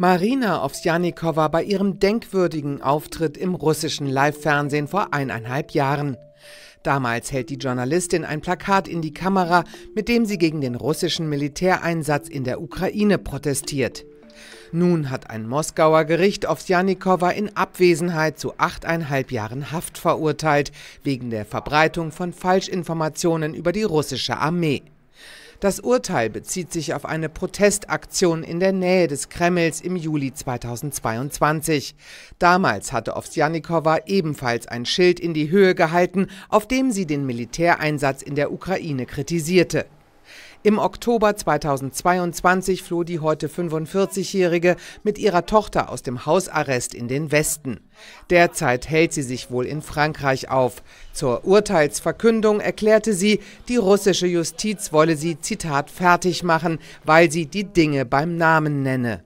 Marina Ovsjanikowa bei ihrem denkwürdigen Auftritt im russischen Live-Fernsehen vor eineinhalb Jahren. Damals hält die Journalistin ein Plakat in die Kamera, mit dem sie gegen den russischen Militäreinsatz in der Ukraine protestiert. Nun hat ein Moskauer Gericht Ovsjanikowa in Abwesenheit zu achteinhalb Jahren Haft verurteilt, wegen der Verbreitung von Falschinformationen über die russische Armee. Das Urteil bezieht sich auf eine Protestaktion in der Nähe des Kremls im Juli 2022. Damals hatte Ovsjanikowa ebenfalls ein Schild in die Höhe gehalten, auf dem sie den Militäreinsatz in der Ukraine kritisierte. Im Oktober 2022 floh die heute 45-Jährige mit ihrer Tochter aus dem Hausarrest in den Westen. Derzeit hält sie sich wohl in Frankreich auf. Zur Urteilsverkündung erklärte sie, die russische Justiz wolle sie, Zitat, fertig machen, weil sie die Dinge beim Namen nenne.